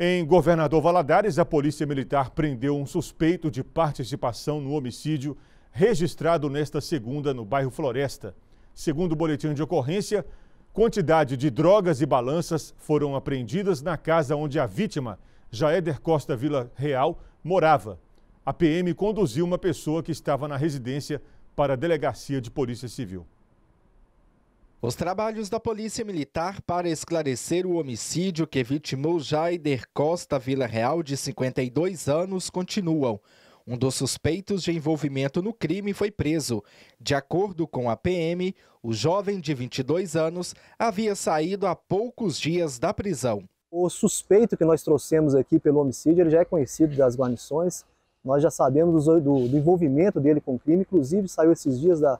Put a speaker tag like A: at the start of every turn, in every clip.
A: Em Governador Valadares, a Polícia Militar prendeu um suspeito de participação no homicídio registrado nesta segunda no bairro Floresta. Segundo o boletim de ocorrência, quantidade de drogas e balanças foram apreendidas na casa onde a vítima, Jaéder Costa Vila Real, morava. A PM conduziu uma pessoa que estava na residência para a Delegacia de Polícia Civil.
B: Os trabalhos da Polícia Militar para esclarecer o homicídio que vitimou Jaider Costa Vila Real, de 52 anos, continuam. Um dos suspeitos de envolvimento no crime foi preso. De acordo com a PM, o jovem
C: de 22 anos havia saído há poucos dias da prisão. O suspeito que nós trouxemos aqui pelo homicídio ele já é conhecido das guarnições. Nós já sabemos do, do, do envolvimento dele com o crime, inclusive saiu esses dias da,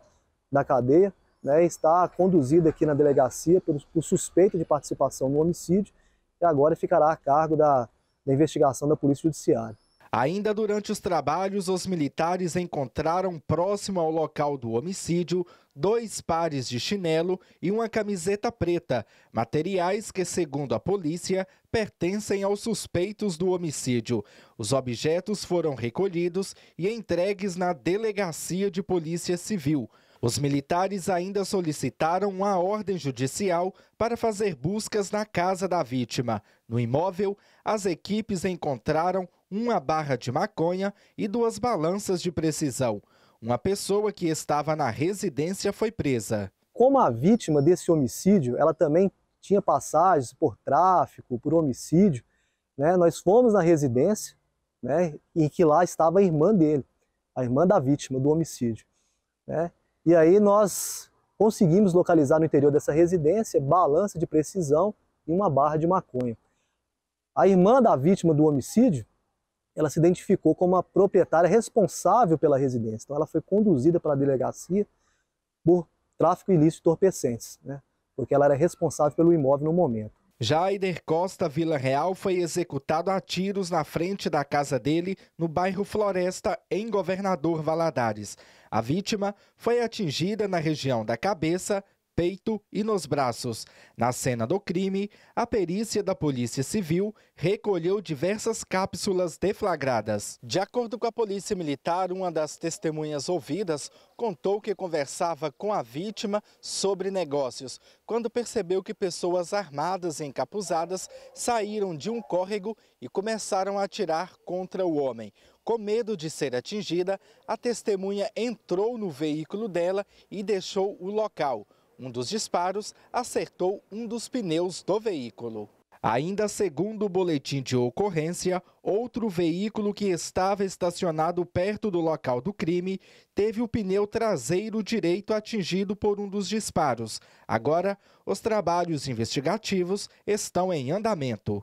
C: da cadeia né, está conduzido aqui na delegacia por, por suspeito de participação no homicídio e agora ficará a cargo da, da investigação da Polícia Judiciária.
B: Ainda durante os trabalhos, os militares encontraram próximo ao local do homicídio dois pares de chinelo e uma camiseta preta, materiais que, segundo a polícia, pertencem aos suspeitos do homicídio. Os objetos foram recolhidos e entregues na Delegacia de Polícia Civil. Os militares ainda solicitaram uma ordem judicial para fazer buscas na casa da vítima. No imóvel, as equipes encontraram uma barra de maconha e duas balanças de precisão. Uma pessoa que estava na residência foi presa.
C: Como a vítima desse homicídio, ela também tinha passagens por tráfico, por homicídio, né? Nós fomos na residência, né? Em que lá estava a irmã dele, a irmã da vítima do homicídio, né? E aí nós conseguimos localizar no interior dessa residência balança de precisão e uma barra de maconha. A irmã da vítima do homicídio, ela se identificou como a proprietária responsável pela residência. Então ela foi conduzida para a delegacia por tráfico ilícito de torpecentes, né? porque ela era responsável pelo imóvel no momento.
B: Jaider Costa Vila Real foi executado a tiros na frente da casa dele, no bairro Floresta, em Governador Valadares. A vítima foi atingida na região da cabeça peito e nos braços. Na cena do crime, a perícia da Polícia Civil recolheu diversas cápsulas deflagradas. De acordo com a Polícia Militar, uma das testemunhas ouvidas contou que conversava com a vítima sobre negócios, quando percebeu que pessoas armadas e encapuzadas saíram de um córrego e começaram a atirar contra o homem. Com medo de ser atingida, a testemunha entrou no veículo dela e deixou o local. Um dos disparos acertou um dos pneus do veículo. Ainda segundo o boletim de ocorrência, outro veículo que estava estacionado perto do local do crime teve o pneu traseiro direito atingido por um dos disparos. Agora, os trabalhos investigativos estão em andamento.